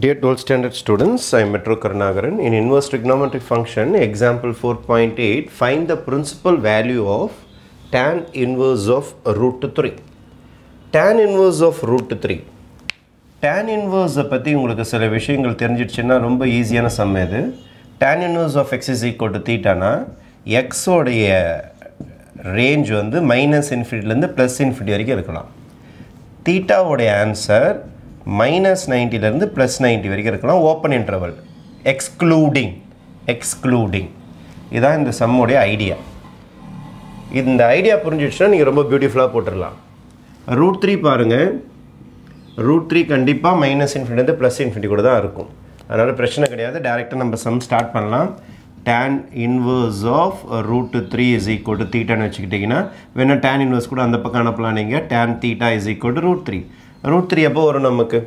Dear 12th standard students, I am Metro Karnagaran. In inverse trigonometric function, example 4.8, find the principal value of tan inverse of root 3. tan inverse of root 3. tan inverse பற்றி உங்களுக்கு சில விஷயங்கள் தெரிஞ்சிடுச்சுன்னா ரொம்ப ஈஸியான some இது tan inverse of x is equal to thetaனா x உடைய range வந்து மைனஸ் இன்ஃபினிட்டிலேருந்து ப்ளஸ் இன்ஃபினிட்டி வரைக்கும் இருக்கலாம் தீட்டாவுடைய ஆன்சர் மைனஸ் நைன்ட்டிலேருந்து ப்ளஸ் நைன்ட்டி வரைக்கும் இருக்கலாம் ஓப்பன் இன்டர்வல் எக்ஸ்க்ளூடிங் எக்ஸ்க்ளூடிங் இதுதான் இந்த சம்முடைய ஐடியா இந்த ஐடியா புரிஞ்சிடுச்சுன்னா நீங்கள் ரொம்ப பியூட்டிஃபுல்லாக போட்டுடலாம் ரூட் த்ரீ பாருங்கள் ரூட் த்ரீ கண்டிப்பாக மைனஸ் இன்ஃபினிட்டி ப்ளஸ் இன்ஃபினிட்டி கூட தான் இருக்கும் அதனால் பிரச்சனை கிடையாது டேரெக்டாக நம்ம சம் ஸ்டார்ட் பண்ணலாம் tan inverse of root three is equal to தீட்டான்னு வச்சுக்கிட்டிங்கன்னா வேணால் டேன் இன்வர்ஸ் கூட அந்த பக்கம் அனுப்பலாம் நீங்கள் tan theta is equal to root three root three எப்போ வரும் நமக்கு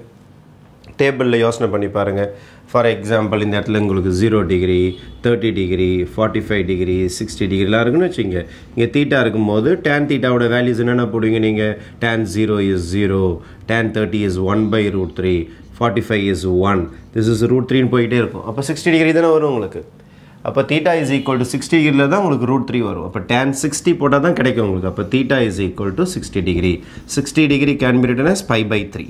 டேபிளில் யோசனை பண்ணி பாருங்கள் ஃபார் எக்ஸாம்பிள் இந்த இடத்துல உங்களுக்கு zero degree thirty degree forty five degree sixty டிகிரிலாம் இருக்குன்னு வச்சுங்க இங்கே தீட்டா இருக்கும்போது டேன் தீட்டாவோட வேல்யூஸ் என்னென்ன போடுவீங்க நீங்கள் tan zero is zero tan thirty is one by root three forty five is one this is root த்ரீன்னு போயிட்டே இருக்கும் அப்போ சிக்ஸ்டி டிகிரி தானே வரும் உங்களுக்கு அப்போ theta is equal to sixty டிகிரியில் தான் உங்களுக்கு ரூட் த்ரீ வரும் அப்போ டேன் சிக்ஸ்டி போட்டால் தான் கிடைக்கும் உங்களுக்கு அப்போ theta is equal to sixty degree sixty degree can be written pi by three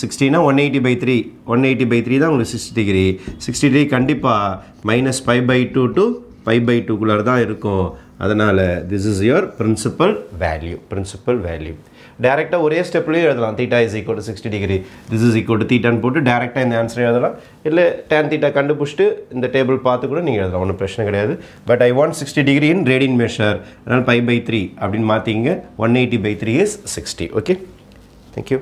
சிக்ஸ்டினா one eighty by three one eighty by three தான் உங்களுக்கு சிக்ஸ்டி டிகிரி சிக்ஸ்டி டிகிரி கண்டிப்பாக minus five by two to five by டூக்குள்ளே தான் இருக்கும் அதனால் this is your principal value principal value டேரெக்டாக ஒரே ஸ்டெப்லேயும் எழுதலாம் theta is equal to sixty degree this is equal to தீட்டான்னு போட்டு டேரெக்டாக இந்த ஆன்சர் எழுதலாம் இல்லை டேன் தீட்டா கண்டுபிடிச்சிட்டு இந்த டேபிள் பார்த்து கூட நீங்கள் எழுதலாம் ஒன்றும் பிரச்சனை கிடையாது but I want sixty degree in radian measure அதனால் ஃபைவ் பை த்ரீ அப்படின்னு மாற்றிங்க one eighty by three is sixty okay thank you